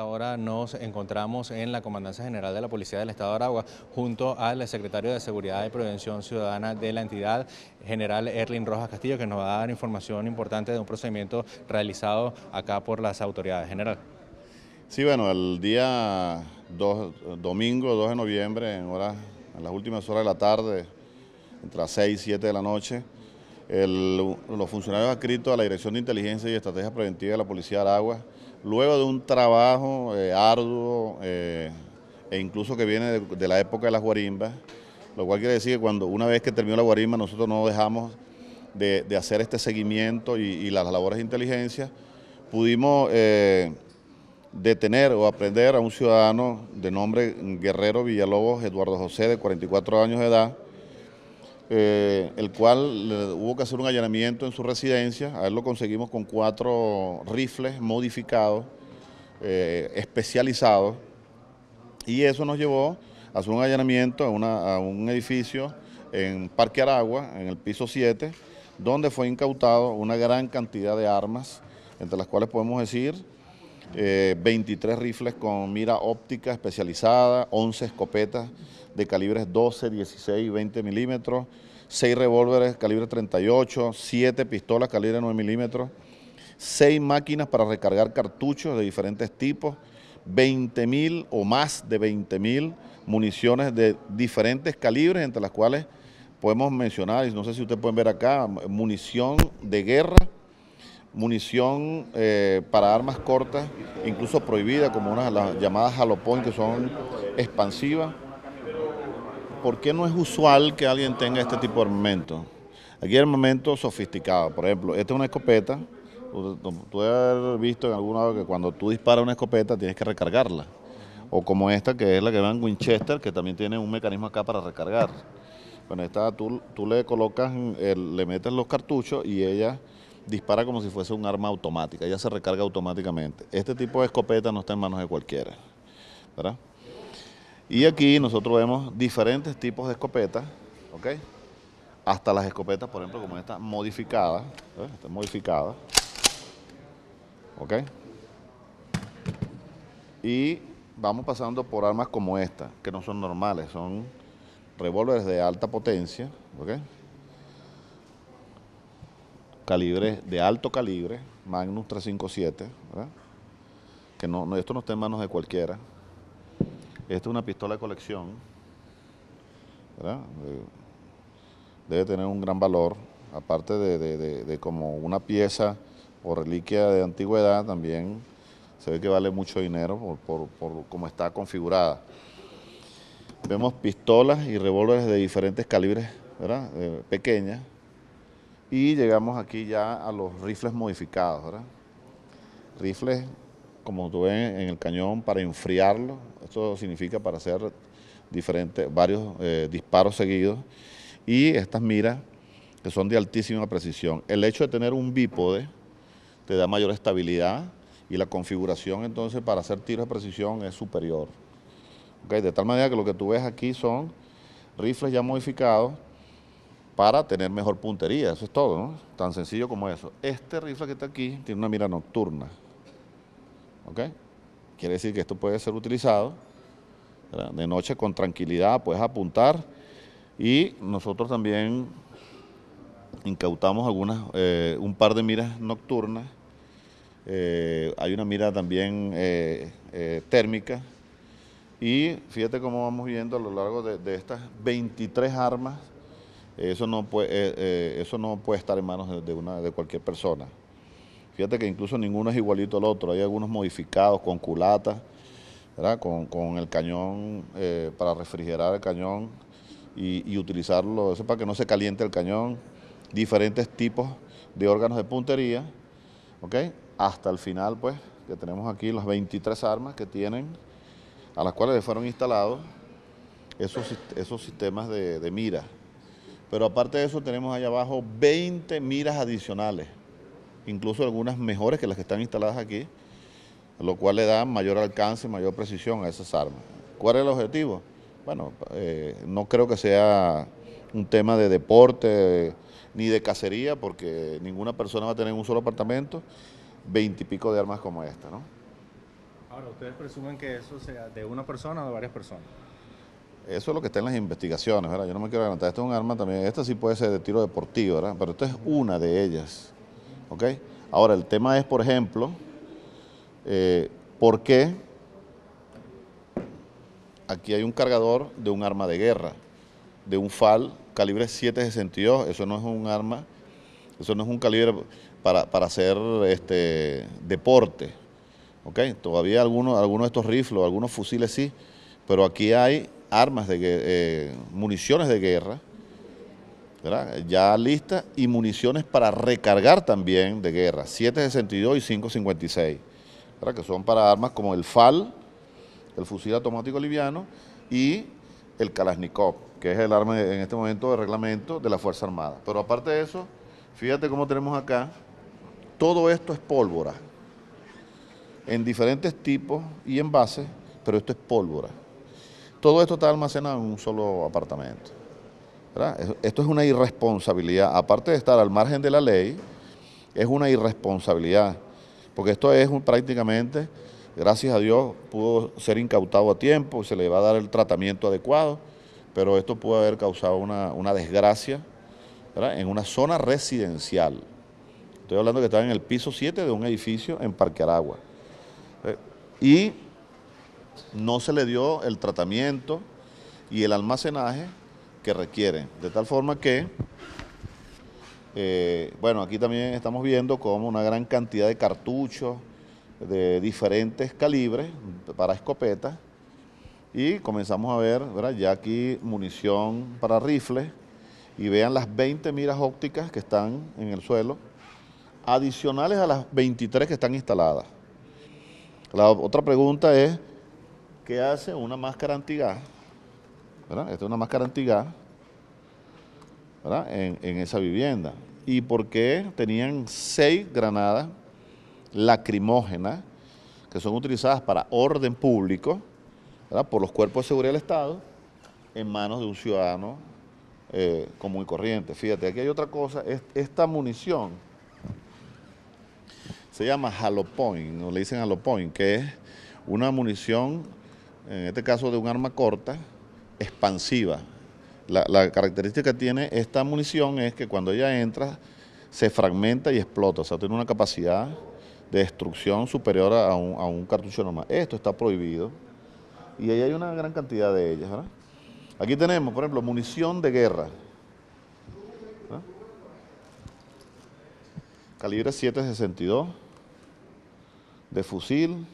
Ahora nos encontramos en la Comandancia General de la Policía del Estado de Aragua junto al secretario de Seguridad y Prevención Ciudadana de la entidad, general Erlin Rojas Castillo, que nos va a dar información importante de un procedimiento realizado acá por las autoridades. General. Sí, bueno, el día domingo 2 de noviembre, en, horas, en las últimas horas de la tarde, entre las 6 y 7 de la noche, los funcionarios adscritos a la Dirección de Inteligencia y Estrategia Preventiva de la Policía de Aragua luego de un trabajo eh, arduo eh, e incluso que viene de, la época de las guarimbas, lo cual quiere decir que cuando una vez que terminó la guarimba nosotros no dejamos de, hacer este seguimiento y, las labores de inteligencia, pudimos eh, detener o aprender a un ciudadano de nombre Guerrero Villalobos, Eduardo José, de 44 años de edad, eh, el cual hubo que hacer un allanamiento en su residencia. A él lo conseguimos con cuatro rifles modificados, eh, especializados, y eso nos llevó a hacer un allanamiento a, un edificio en Parque Aragua, en el piso 7, donde fue incautado una gran cantidad de armas, entre las cuales podemos decir 23 eh, rifles con mira óptica especializada, 11 escopetas de calibres 12, 16 y 20 milímetros, 6 revólveres calibre 38, 7 pistolas calibre 9 milímetros, 6 máquinas para recargar cartuchos de diferentes tipos, 20 mil o más de 20 mil municiones de diferentes calibres, entre las cuales podemos mencionar, y no sé si ustedes pueden ver acá, munición de guerra, munición eh, para armas cortas, incluso prohibida, como unas las llamadas point que son expansivas. ¿por qué no es usual que alguien tenga este tipo de armamento? Aquí hay armamento sofisticado, por ejemplo, esta es una escopeta, tú, has visto en alguna lado que cuando tú disparas una escopeta tienes que recargarla, o como esta que es la que van Winchester, que también tiene un mecanismo acá para recargar. Bueno, esta tú, le colocas, le metes los cartuchos y ella dispara como si fuese un arma automática, ella se recarga automáticamente. Este tipo de escopeta no está en manos de cualquiera, ¿verdad? Y aquí nosotros vemos diferentes tipos de escopetas, ¿ok? Hasta las escopetas, por ejemplo, como esta modificada, modificada, ¿ok? Y vamos pasando por armas como esta, que no son normales, son revólveres de alta potencia, ¿ok? Calibre de alto calibre, Magnus 357, ¿verdad? Que no, esto no está en manos de cualquiera, esta es una pistola de colección. ¿verdad? Debe tener un gran valor. Aparte de, como una pieza o reliquia de antigüedad, también se ve que vale mucho dinero por, cómo está configurada. Vemos pistolas y revólveres de diferentes calibres, ¿verdad? Eh, pequeñas. Y llegamos aquí ya a los rifles modificados, ¿verdad? Rifles como tú ves, en el cañón para enfriarlo. Esto significa para hacer diferentes, varios eh, disparos seguidos. Y estas miras que son de altísima precisión. El hecho de tener un bípode te da mayor estabilidad y la configuración entonces para hacer tiros de precisión es superior. De tal manera que lo que tú ves aquí son rifles ya modificados para tener mejor puntería, eso es todo, Tan sencillo como eso. Este rifle que está aquí tiene una mira nocturna, ¿ok? Quiere decir que esto puede ser utilizado. De noche con tranquilidad puedes apuntar y nosotros también incautamos algunas, eh, un par de miras nocturnas. Eh, hay una mira también eh, térmica. Y fíjate cómo vamos viendo a lo largo de, estas 23 armas. Eso no, puede, eso no puede estar en manos de, una, de cualquier persona. Fíjate que incluso ninguno es igualito al otro, hay algunos modificados con culata, con, el cañón eh, para refrigerar el cañón y, utilizarlo, eso para que no se caliente el cañón, diferentes tipos de órganos de puntería, Hasta el final, pues, que tenemos aquí las 23 armas que tienen, a las cuales le fueron instalados esos, esos sistemas de, de mira. Pero aparte de eso, tenemos allá abajo 20 miras adicionales incluso algunas mejores que las que están instaladas aquí, lo cual le da mayor alcance, mayor precisión a esas armas. ¿Cuál es el objetivo? Bueno, eh, no creo que sea un tema de deporte ni de cacería, porque ninguna persona va a tener en un solo apartamento veintipico de armas como esta, ¿no? Ahora, ¿ustedes presumen que eso sea de una persona o de varias personas? Eso es lo que está en las investigaciones, ¿verdad? Yo no me quiero adelantar. Esta es un arma también, esta sí puede ser de tiro deportivo, ¿verdad? Pero esta es una de ellas. Ahora, el tema es, por ejemplo, eh, ¿por qué aquí hay un cargador de un arma de guerra, de un FAL calibre 7.62? Eso no es un arma, eso no es un calibre para, hacer este, deporte, ¿ok? Todavía algunos, algunos de estos rifles, algunos fusiles sí, pero aquí hay armas, de eh, municiones de guerra, ya lista y municiones para recargar también de guerra, 7.62 y 5.56, que son para armas como el FAL, el fusil automático liviano, y el Kalashnikov, que es el arma en este momento de reglamento de la Fuerza Armada. Pero aparte de eso, fíjate cómo tenemos acá, todo esto es pólvora, en diferentes tipos y envases, pero esto es pólvora. Todo esto está almacenado en un solo apartamento. Esto es una irresponsabilidad, aparte de estar al margen de la ley, es una irresponsabilidad, porque esto es prácticamente, gracias a Dios, pudo ser incautado a tiempo, se le va a dar el tratamiento adecuado, pero esto pudo haber causado una, desgracia en una zona residencial. Estoy hablando que estaba en el piso 7 de un edificio en Parque Aragua. Eh, y no se le dio el tratamiento y el almacenaje que requieren De tal forma que, eh, bueno, aquí también estamos viendo como una gran cantidad de cartuchos de diferentes calibres para escopetas y comenzamos a ver, ya aquí munición para rifles y vean las 20 miras ópticas que están en el suelo, adicionales a las 23 que están instaladas. La otra pregunta es, ¿qué hace una máscara antigás esta es una máscara antigua En, esa vivienda. ¿Y porque tenían seis granadas lacrimógenas que son utilizadas para orden público, por los cuerpos de seguridad del Estado, en manos de un ciudadano eh, común y corriente. Fíjate, aquí hay otra cosa, esta munición se llama halopoint, o le dicen halopoint, que es una munición, en este caso de un arma corta, expansiva. La, característica que tiene esta munición es que cuando ella entra se fragmenta y explota, o sea, tiene una capacidad de destrucción superior a un, cartucho normal. Esto está prohibido y ahí hay una gran cantidad de ellas. Aquí tenemos, por ejemplo, munición de guerra. Calibre 762 de fusil,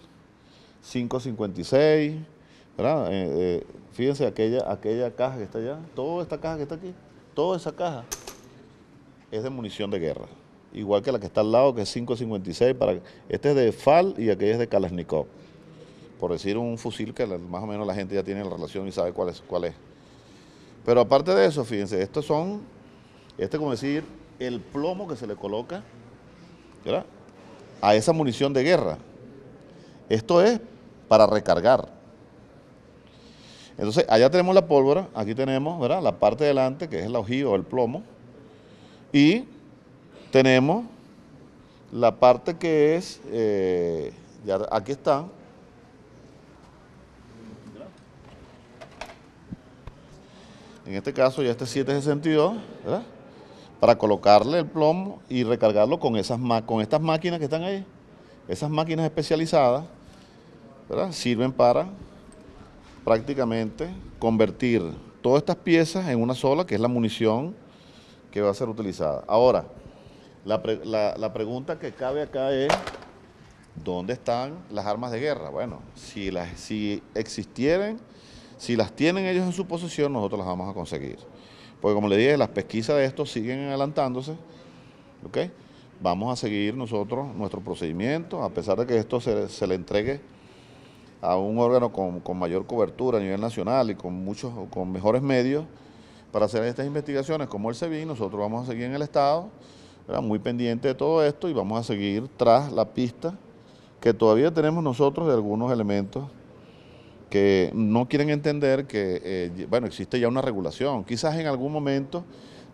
556 ¿verdad? Eh, eh, fíjense aquella, aquella caja que está allá, toda esta caja que está aquí, toda esa caja es de munición de guerra. Igual que la que está al lado, que es 556, para, este es de FAL y aquella es de Kalashnikov. Por decir un fusil que más o menos la gente ya tiene la relación y sabe cuál es, cuál es. Pero aparte de eso, fíjense, estos son, este como decir, el plomo que se le coloca a esa munición de guerra. Esto es para recargar. Entonces, allá tenemos la pólvora, aquí tenemos la parte delante, que es el ojiva o el plomo, y tenemos la parte que es, eh, ya aquí está, en este caso ya este 762, ¿verdad? para colocarle el plomo y recargarlo con, esas, con estas máquinas que están ahí. Esas máquinas especializadas ¿verdad? sirven para prácticamente convertir todas estas piezas en una sola, que es la munición que va a ser utilizada. Ahora, la, pregunta que cabe acá es, ¿dónde están las armas de guerra? Bueno, si, las, si existieran, si las tienen ellos en su posesión, nosotros las vamos a conseguir. Porque como le dije, las pesquisas de esto siguen adelantándose, ¿ok? Vamos a seguir nosotros nuestro procedimiento, a pesar de que esto se, se le entregue a un órgano con, mayor cobertura a nivel nacional y con muchos, con mejores medios para hacer estas investigaciones como el SEBIN, nosotros vamos a seguir en el Estado, muy pendiente de todo esto y vamos a seguir tras la pista que todavía tenemos nosotros de algunos elementos que no quieren entender que, eh, bueno, existe ya una regulación. Quizás en algún momento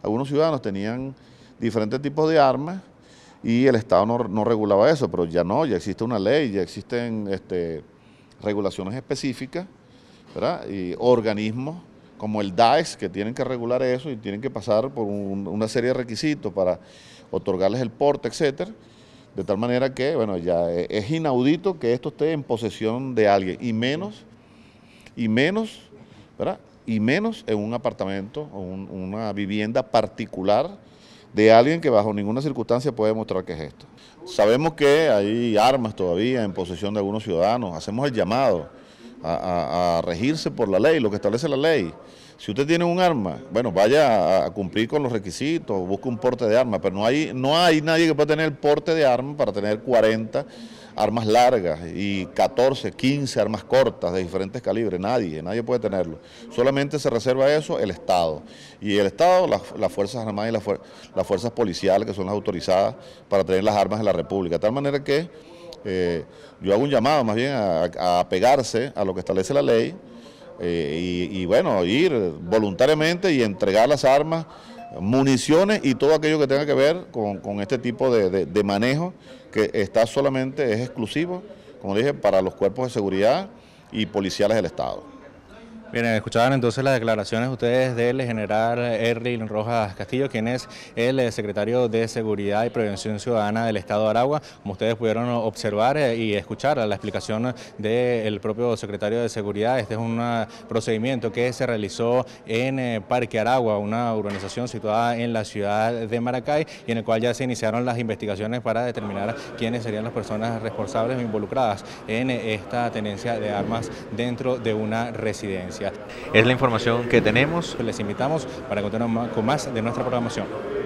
algunos ciudadanos tenían diferentes tipos de armas y el Estado no, no regulaba eso, pero ya no, ya existe una ley, ya existen este, regulaciones específicas, ¿verdad? Y organismos como el DAES que tienen que regular eso y tienen que pasar por una serie de requisitos para otorgarles el porte, etcétera. De tal manera que, bueno, ya e, es inaudito que esto esté en posesión de alguien, y menos, y menos, Y menos en un apartamento o una vivienda particular de alguien que bajo ninguna circunstancia puede demostrar que es esto. Sabemos que hay armas todavía en posesión de algunos ciudadanos. Hacemos el llamado a, regirse por la ley, lo que establece la ley. Si usted tiene un arma, bueno, vaya a, cumplir con los requisitos, busque un porte de arma, pero no hay, no hay nadie que pueda tener el porte de arma para tener 40 armas largas y 14, 15 armas cortas de diferentes calibres, nadie, nadie puede tenerlo. Solamente se reserva eso el Estado. Y el Estado, las, Fuerzas Armadas y las, Fuerzas Policiales, que son las autorizadas para tener las armas de la República. De tal manera que eh, yo hago un llamado más bien a, apegarse a lo que establece la ley eh, y bueno, ir voluntariamente y entregar las armas municiones y todo aquello que tenga que ver con, este tipo de, manejo que está solamente, es exclusivo, como dije, para los cuerpos de seguridad y policiales del Estado. Bien, escuchaban entonces las declaraciones ustedes del general Erlin Rojas Castillo, quien es el eh, secretario de Seguridad y Prevención Ciudadana del Estado de Aragua. Como ustedes pudieron observar eh, y escuchar la explicación del propio secretario de Seguridad, este es un ah, procedimiento que se realizó en eh, Parque Aragua, una urbanización situada en la ciudad de Maracay y en el cual ya se iniciaron las investigaciones para determinar quiénes serían las personas responsables o involucradas en esta tenencia de armas dentro de una residencia. Es la información que tenemos. Les invitamos para continuar con más de nuestra programación.